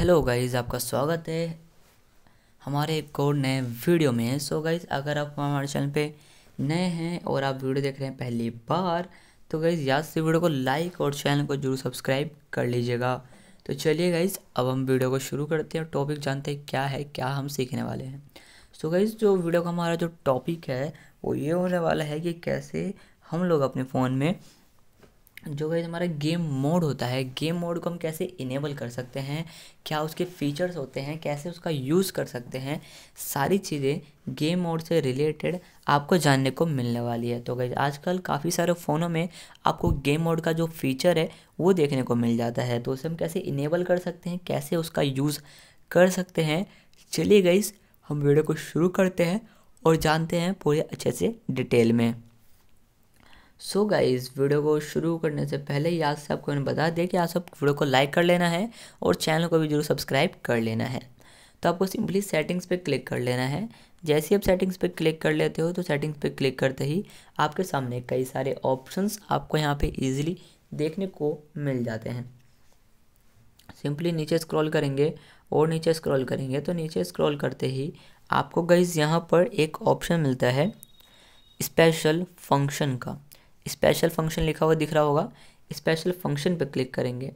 hello guys आपका स्वागत है हमारे एक और नए वीडियो में सो गाइज़ अगर आप हमारे चैनल पे नए हैं और आप वीडियो देख रहे हैं पहली बार तो गाइज़ याद से वीडियो को लाइक और चैनल को जरूर सब्सक्राइब कर लीजिएगा तो चलिए गाइज़ अब हम वीडियो को शुरू करते हैं और टॉपिक जानते हैं क्या है क्या हम सीखने वाले हैं सो so गाइज़ जो वीडियो का हमारा जो टॉपिक है वो ये होने वाला है कि कैसे हम लोग अपने फ़ोन में जो गाइज हमारा गेम मोड होता है गेम मोड को हम कैसे इनेबल कर सकते हैं क्या उसके फीचर्स होते हैं कैसे उसका यूज़ कर सकते हैं सारी चीज़ें गेम मोड से रिलेटेड आपको जानने को मिलने वाली है तो गई आजकल काफ़ी सारे फ़ोनों में आपको गेम मोड का जो फीचर है वो देखने को मिल जाता है तो उसे हम कैसे इनेबल कर सकते हैं कैसे उसका यूज़ कर सकते हैं चलिए गई हम वीडियो को शुरू करते हैं और जानते हैं पूरे अच्छे से डिटेल में सो गाइस वीडियो को शुरू करने से पहले ही से आपको मैंने बता दिया कि आप सब वीडियो को लाइक कर लेना है और चैनल को भी जरूर सब्सक्राइब कर लेना है तो आपको सिंपली सेटिंग्स पे क्लिक कर लेना है जैसे ही आप सेटिंग्स पे क्लिक कर लेते हो तो सेटिंग्स पे क्लिक करते ही आपके सामने कई सारे ऑप्शंस आपको यहाँ पे इजीली देखने को मिल जाते हैं सिंपली नीचे स्क्रॉल करेंगे और नीचे स्क्रॉल करेंगे तो नीचे स्क्रॉल करते ही आपको गाइज यहाँ पर एक ऑप्शन मिलता है स्पेशल फंक्शन का स्पेशल फंक्शन लिखा हुआ दिख रहा होगा स्पेशल फंक्शन पर क्लिक करेंगे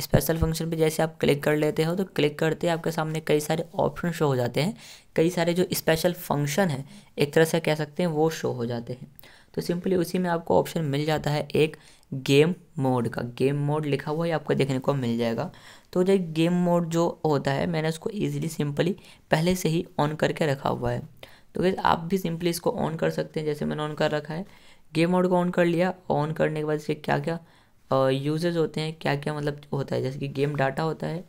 स्पेशल फंक्शन पे जैसे आप क्लिक कर लेते हो तो क्लिक करते ही आपके सामने कई सारे ऑप्शन शो हो जाते हैं कई सारे जो स्पेशल फंक्शन है एक तरह से कह सकते हैं वो शो हो जाते हैं तो सिंपली उसी में आपको ऑप्शन मिल जाता है एक गेम मोड का गेम मोड लिखा हुआ है आपको देखने को मिल जाएगा तो जो गेम मोड जो होता है मैंने उसको ईजिली सिंपली पहले से ही ऑन करके रखा हुआ है तो आप भी सिंपली इसको ऑन कर सकते हैं जैसे मैंने ऑन कर रखा है गेम मोड को ऑन कर लिया ऑन करने के बाद इसके क्या क्या यूजेज होते हैं क्या क्या मतलब होता है जैसे कि गेम डाटा होता है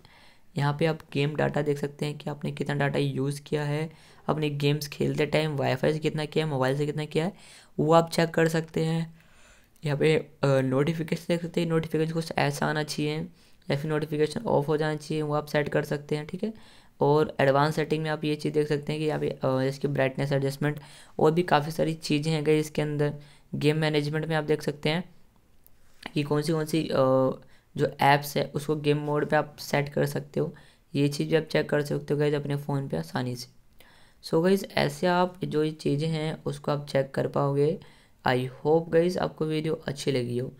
यहाँ पे आप गेम डाटा देख सकते हैं कि आपने कितना डाटा यूज़ किया है अपने गेम्स खेलते टाइम वाईफाई से कितना किया है मोबाइल से कितना किया है वो आप चेक कर सकते हैं यहाँ पे नोटिफिकेशन देख सकते हैं नोटिफिकेशन कुछ ऐसा आना चाहिए या फिर नोटिफिकेशन ऑफ हो जाना चाहिए वो आप सेट कर सकते हैं ठीक है और एडवांस सेटिंग में आप ये चीज़ देख सकते हैं कि यहाँ पे इसकी ब्राइटनेस एडजस्टमेंट और भी काफ़ी सारी चीज़ें हैं गई इसके अंदर गेम मैनेजमेंट में आप देख सकते हैं कि कौन सी कौन सी जो ऐप्स है उसको गेम मोड पे आप सेट कर सकते हो ये चीज़ भी आप चेक कर सकते हो गए अपने फ़ोन पे आसानी से सो so गईज़ ऐसे आप जो ये चीज़ें हैं उसको आप चेक कर पाओगे आई होप गईज़ आपको वीडियो अच्छी लगी हो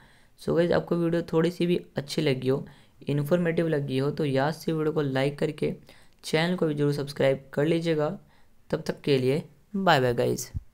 सो so गईज़ आपको वीडियो थोड़ी सी भी अच्छी लगी हो इन्फॉर्मेटिव लगी हो तो याद से वीडियो को लाइक करके चैनल को भी जरूर सब्सक्राइब कर लीजिएगा तब तक के लिए बाय बाय गाइज़